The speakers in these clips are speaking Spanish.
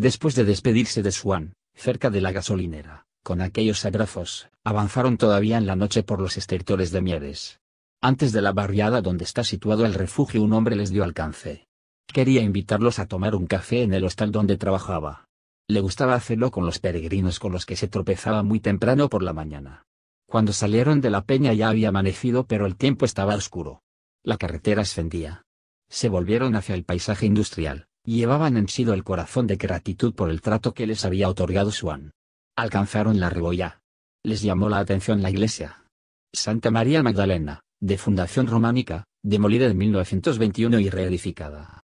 Después de despedirse de Swan, cerca de la gasolinera, con aquellos agrafos, avanzaron todavía en la noche por los estertores de Mieres. Antes de la barriada donde está situado el refugio un hombre les dio alcance. Quería invitarlos a tomar un café en el hostal donde trabajaba. Le gustaba hacerlo con los peregrinos con los que se tropezaba muy temprano por la mañana. Cuando salieron de la peña ya había amanecido pero el tiempo estaba oscuro. La carretera ascendía. Se volvieron hacia el paisaje industrial, llevaban en sido el corazón de gratitud por el trato que les había otorgado Swan. Alcanzaron la Rebolla. Les llamó la atención la iglesia. Santa María Magdalena, de fundación románica, demolida en 1921 y reedificada.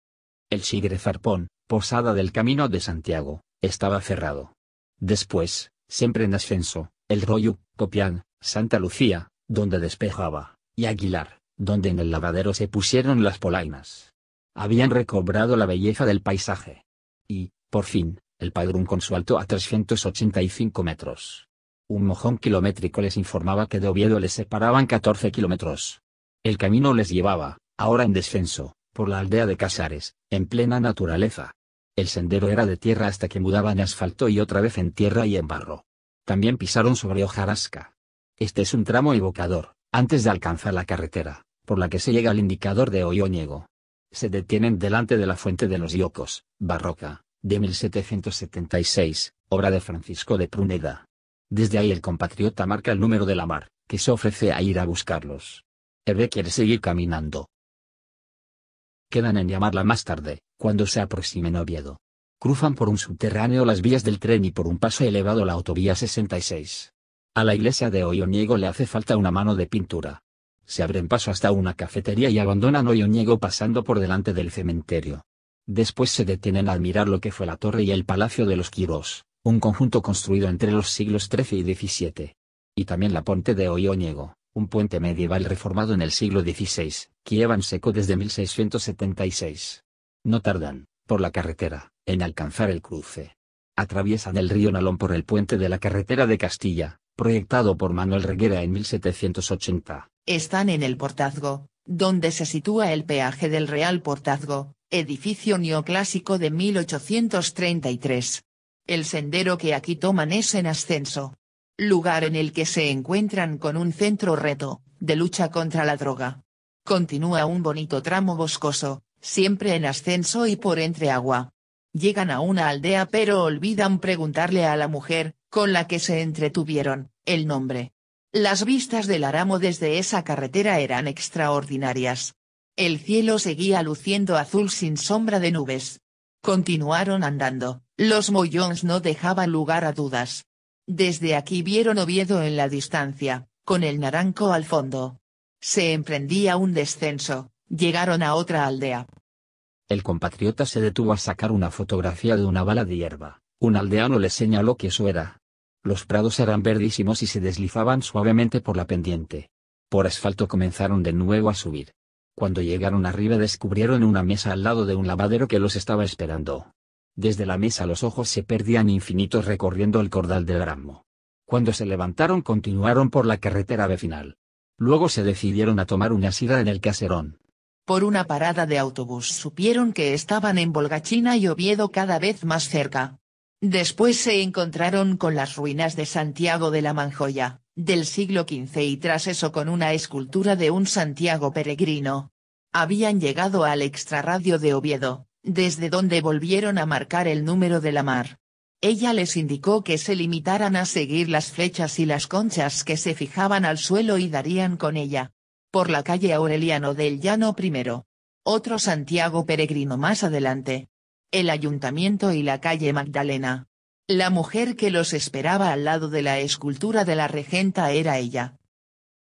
El Sigre Zarpón, posada del Camino de Santiago, estaba cerrado. Después, siempre en ascenso, el Royu, Copián, Santa Lucía, donde despejaba, y Aguilar, donde en el lavadero se pusieron las polainas habían recobrado la belleza del paisaje. Y, por fin, el padrón con su alto a 385 metros. Un mojón kilométrico les informaba que de Oviedo les separaban 14 kilómetros. El camino les llevaba, ahora en descenso, por la aldea de Casares, en plena naturaleza. El sendero era de tierra hasta que mudaba en asfalto y otra vez en tierra y en barro. También pisaron sobre hojarasca. Este es un tramo evocador, antes de alcanzar la carretera, por la que se llega al indicador de Oyoñego se detienen delante de la Fuente de los Yocos, barroca, de 1776, obra de Francisco de Pruneda. Desde ahí el compatriota marca el número de la mar, que se ofrece a ir a buscarlos. Hervé quiere seguir caminando. Quedan en llamarla más tarde, cuando se aproximen Oviedo. Cruzan por un subterráneo las vías del tren y por un paso elevado la autovía 66. A la iglesia de Hoyoniego le hace falta una mano de pintura se abren paso hasta una cafetería y abandonan Oyoñego pasando por delante del cementerio. Después se detienen a admirar lo que fue la torre y el Palacio de los Quirós, un conjunto construido entre los siglos XIII y XVII. Y también la Ponte de Oyoñego, oh un puente medieval reformado en el siglo XVI, que llevan seco desde 1676. No tardan, por la carretera, en alcanzar el cruce. Atraviesan el río Nalón por el puente de la carretera de Castilla, proyectado por Manuel Reguera en 1780 están en el Portazgo, donde se sitúa el peaje del Real Portazgo, edificio neoclásico de 1833. El sendero que aquí toman es en ascenso. Lugar en el que se encuentran con un centro reto, de lucha contra la droga. Continúa un bonito tramo boscoso, siempre en ascenso y por entre agua. Llegan a una aldea pero olvidan preguntarle a la mujer, con la que se entretuvieron, el nombre. Las vistas del Aramo desde esa carretera eran extraordinarias. El cielo seguía luciendo azul sin sombra de nubes. Continuaron andando, los mollones no dejaban lugar a dudas. Desde aquí vieron Oviedo en la distancia, con el naranco al fondo. Se emprendía un descenso, llegaron a otra aldea. El compatriota se detuvo a sacar una fotografía de una bala de hierba. Un aldeano le señaló que eso era, los prados eran verdísimos y se deslizaban suavemente por la pendiente. Por asfalto comenzaron de nuevo a subir. Cuando llegaron arriba descubrieron una mesa al lado de un lavadero que los estaba esperando. Desde la mesa los ojos se perdían infinitos recorriendo el cordal del Ramo. Cuando se levantaron continuaron por la carretera vecinal. Luego se decidieron a tomar una sida en el caserón. Por una parada de autobús supieron que estaban en Volgachina y Oviedo cada vez más cerca. Después se encontraron con las ruinas de Santiago de la Manjoya, del siglo XV y tras eso con una escultura de un Santiago peregrino. Habían llegado al extrarradio de Oviedo, desde donde volvieron a marcar el número de la mar. Ella les indicó que se limitaran a seguir las flechas y las conchas que se fijaban al suelo y darían con ella. Por la calle Aureliano del Llano I. Otro Santiago peregrino más adelante, el ayuntamiento y la calle Magdalena. La mujer que los esperaba al lado de la escultura de la regenta era ella,